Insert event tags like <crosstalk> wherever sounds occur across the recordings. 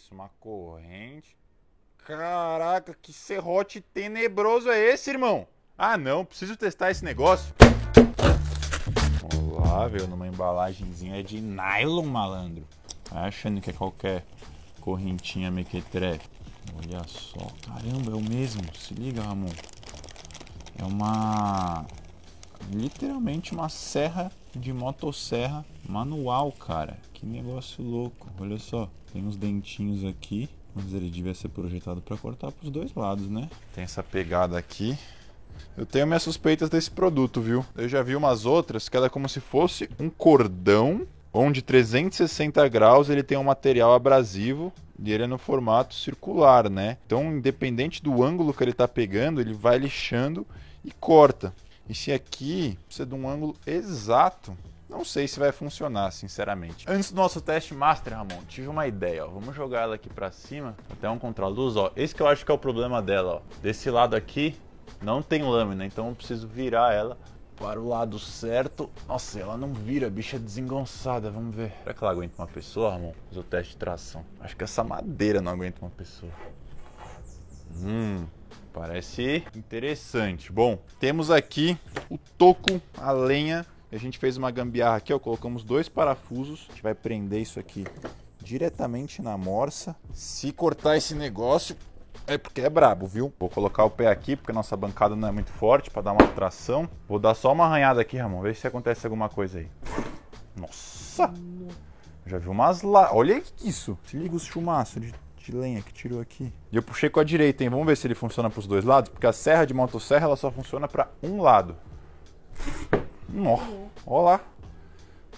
isso? Uma corrente. Caraca, que serrote tenebroso é esse, irmão? Ah, não, preciso testar esse negócio. Olá, veio numa embalagenzinha de nylon, malandro. Tá achando que é qualquer correntinha mequetrefe. Olha só, caramba, é o mesmo. Se liga, Ramon. É uma literalmente uma serra de motosserra manual, cara. Que negócio louco. Olha só, tem uns dentinhos aqui, mas ele devia ser projetado para cortar para os dois lados, né? Tem essa pegada aqui. Eu tenho minhas suspeitas desse produto, viu? Eu já vi umas outras que era é como se fosse um cordão onde 360 graus ele tem um material abrasivo e ele é no formato circular, né? Então, independente do ângulo que ele está pegando, ele vai lixando e corta. Encher aqui precisa de um ângulo exato. Não sei se vai funcionar, sinceramente. Antes do nosso teste master, Ramon, tive uma ideia, ó. Vamos jogar ela aqui pra cima, até um contraluz, ó. Esse que eu acho que é o problema dela, ó. Desse lado aqui, não tem lâmina, então eu preciso virar ela para o lado certo. Nossa, ela não vira, bicha é desengonçada, vamos ver. Será que ela aguenta uma pessoa, Ramon? Fazer o teste de tração. Acho que essa madeira não aguenta uma pessoa. Hum, parece interessante. Bom, temos aqui o toco, a lenha. A gente fez uma gambiarra aqui, ó, colocamos dois parafusos. A gente vai prender isso aqui diretamente na morsa. Se cortar esse negócio, é porque é brabo, viu? Vou colocar o pé aqui, porque a nossa bancada não é muito forte, para dar uma tração. Vou dar só uma arranhada aqui, Ramon, ver se acontece alguma coisa aí. Nossa! Já vi umas lá. Olha isso! Se liga os chumaços de, de lenha que tirou aqui. E eu puxei com a direita, hein? Vamos ver se ele funciona para os dois lados, porque a serra de motosserra ela só funciona para um lado. Ó, uhum. ó lá.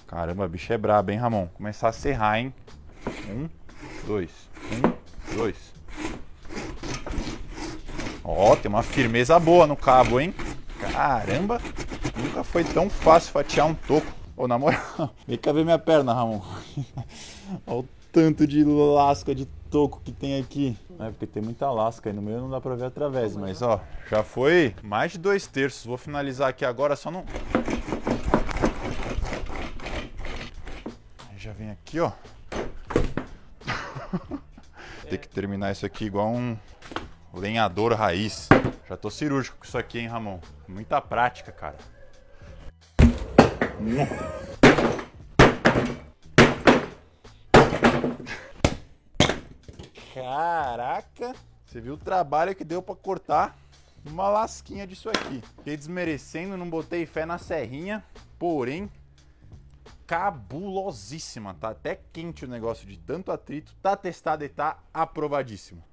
Caramba, bicho é brabo, hein, Ramon? Começar a serrar, hein? Um, dois, um, dois. Ó, tem uma firmeza boa no cabo, hein? Caramba, nunca foi tão fácil fatiar um toco. Ô, na moral, <laughs> vem cá ver minha perna, Ramon. <laughs> Olha o tanto de lasca de toco que tem aqui. É, porque tem muita lasca aí no meio, não dá pra ver através, mas ó, já foi mais de dois terços. Vou finalizar aqui agora, só não vem aqui, ó. É. <laughs> Tem que terminar isso aqui igual um lenhador raiz. Já tô cirúrgico com isso aqui, hein, Ramon? Muita prática, cara. Caraca! Você viu o trabalho que deu para cortar uma lasquinha disso aqui. Fiquei desmerecendo, não botei fé na serrinha, porém cabulosíssima, tá até quente o negócio de tanto atrito, tá testado e tá aprovadíssimo.